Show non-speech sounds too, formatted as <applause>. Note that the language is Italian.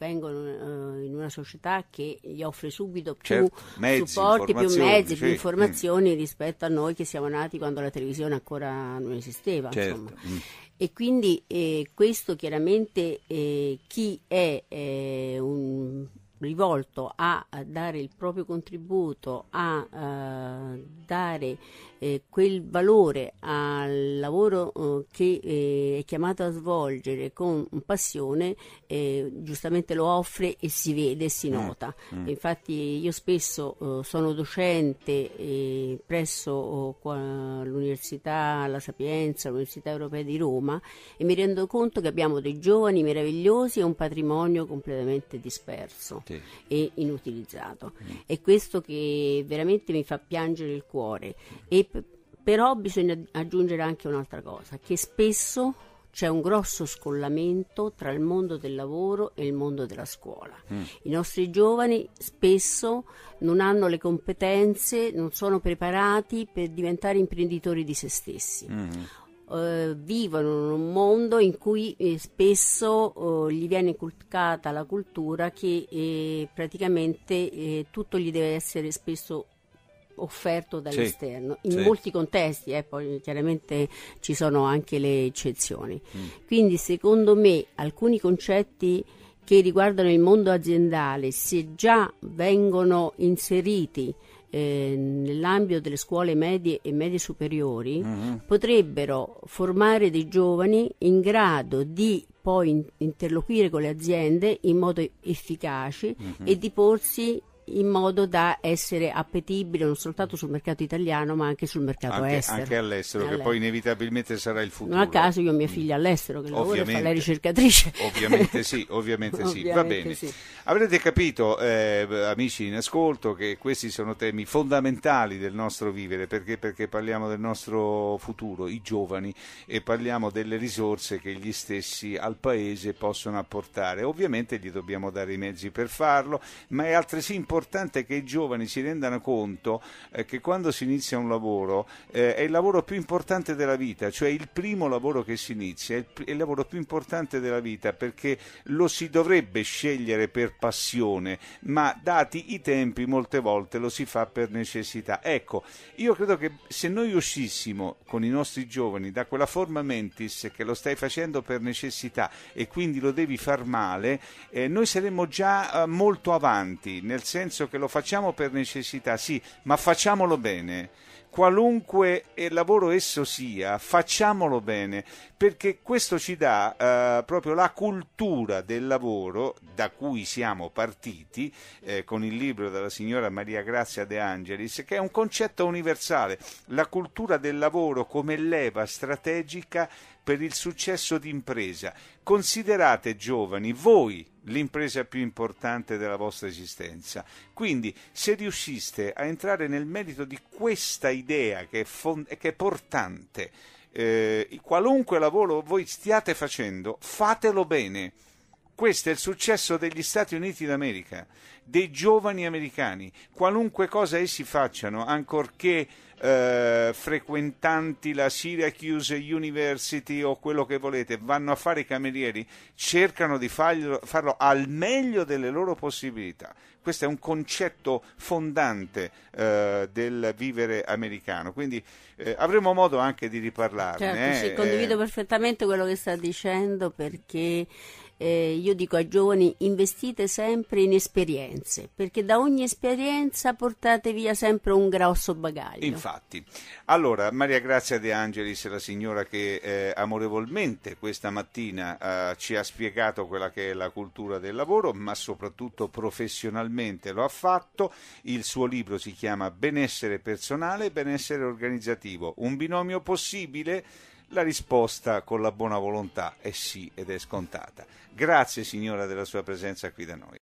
vengono eh, in una società che gli offre subito più certo, mezzi, supporti, più mezzi, sì. più informazioni mm. rispetto a noi che siamo nati quando la televisione ancora non esisteva. Certo. Mm. E quindi eh, questo chiaramente eh, chi è eh, un rivolto a, dare il proprio contributo, a, a eh, dare eh, quel valore al lavoro eh, che eh, è chiamato a svolgere con passione, eh, giustamente lo offre e si vede e si mm, nota. Mm. Infatti io spesso eh, sono docente presso oh, qua, l'Università La Sapienza, l'Università Europea di Roma e mi rendo conto che abbiamo dei giovani meravigliosi e un patrimonio completamente disperso sì. e inutilizzato. Mm. È questo che veramente mi fa piangere il cuore. E p- però bisogna aggiungere anche un'altra cosa, che spesso c'è un grosso scollamento tra il mondo del lavoro e il mondo della scuola. Mm. I nostri giovani spesso non hanno le competenze, non sono preparati per diventare imprenditori di se stessi. Mm. Eh, vivono in un mondo in cui eh, spesso eh, gli viene inculcata la cultura che eh, praticamente eh, tutto gli deve essere spesso offerto dall'esterno sì, in sì. molti contesti, eh, poi chiaramente ci sono anche le eccezioni. Mm. Quindi secondo me alcuni concetti che riguardano il mondo aziendale, se già vengono inseriti eh, nell'ambito delle scuole medie e medie superiori mm-hmm. potrebbero formare dei giovani in grado di poi interloquire con le aziende in modo efficace mm-hmm. e di porsi in modo da essere appetibile non soltanto sul mercato italiano ma anche sul mercato anche, estero. Anche all'estero, all'estero, che poi inevitabilmente sarà il futuro. Non a caso io ho mia mm. figlia all'estero che ovviamente, lavora fa la ricercatrice. <laughs> Ovviamente sì, ovviamente sì, ovviamente va bene. Sì. Avrete capito, eh, amici in ascolto, che questi sono temi fondamentali del nostro vivere, perché? perché parliamo del nostro futuro, i giovani, e parliamo delle risorse che gli stessi al Paese possono apportare. Ovviamente gli dobbiamo dare i mezzi per farlo, ma è altresì importante importante che i giovani si rendano conto eh, che quando si inizia un lavoro eh, è il lavoro più importante della vita, cioè il primo lavoro che si inizia, è il, è il lavoro più importante della vita perché lo si dovrebbe scegliere per passione, ma dati i tempi molte volte lo si fa per necessità. Ecco, io credo che se noi uscissimo con i nostri giovani da quella forma mentis che lo stai facendo per necessità e quindi lo devi far male, eh, noi saremmo già eh, molto avanti, nel senso senso che lo facciamo per necessità, sì, ma facciamolo bene. Qualunque eh, lavoro esso sia, facciamolo bene, perché questo ci dà eh, proprio la cultura del lavoro da cui siamo partiti eh, con il libro della signora Maria Grazia De Angelis, che è un concetto universale, la cultura del lavoro come leva strategica per il successo d'impresa. Considerate giovani, voi l'impresa più importante della vostra esistenza. Quindi, se riusciste a entrare nel merito di questa idea che è, fond- che è portante, eh, qualunque lavoro voi stiate facendo, fatelo bene. Questo è il successo degli Stati Uniti d'America dei giovani americani, qualunque cosa essi facciano, ancorché eh, frequentanti la Syracuse University o quello che volete, vanno a fare i camerieri, cercano di farlo, farlo al meglio delle loro possibilità. Questo è un concetto fondante eh, del vivere americano, quindi eh, avremo modo anche di riparlarne. Certo, sì, eh. condivido perfettamente quello che sta dicendo perché eh, io dico ai giovani investite sempre in esperienza esperienze, perché da ogni esperienza portate via sempre un grosso bagaglio. Infatti. Allora, Maria Grazia De Angelis, la signora che eh, amorevolmente questa mattina eh, ci ha spiegato quella che è la cultura del lavoro, ma soprattutto professionalmente lo ha fatto. Il suo libro si chiama Benessere personale e benessere organizzativo, un binomio possibile? La risposta con la buona volontà è sì ed è scontata. Grazie signora della sua presenza qui da noi.